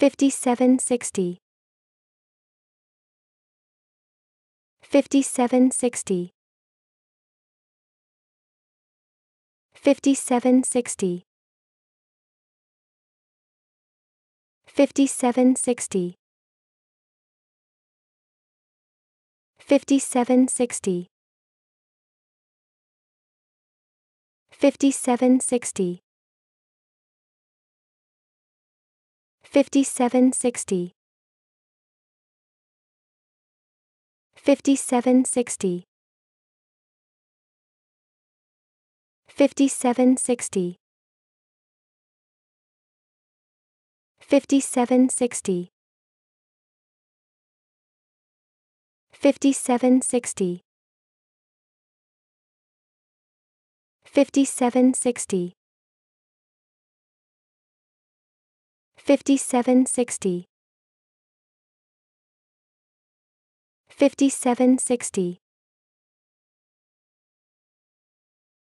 5760 5760 5760 5760 5760 5760 5760 5760 5760 5760 5760 5760 5760 5760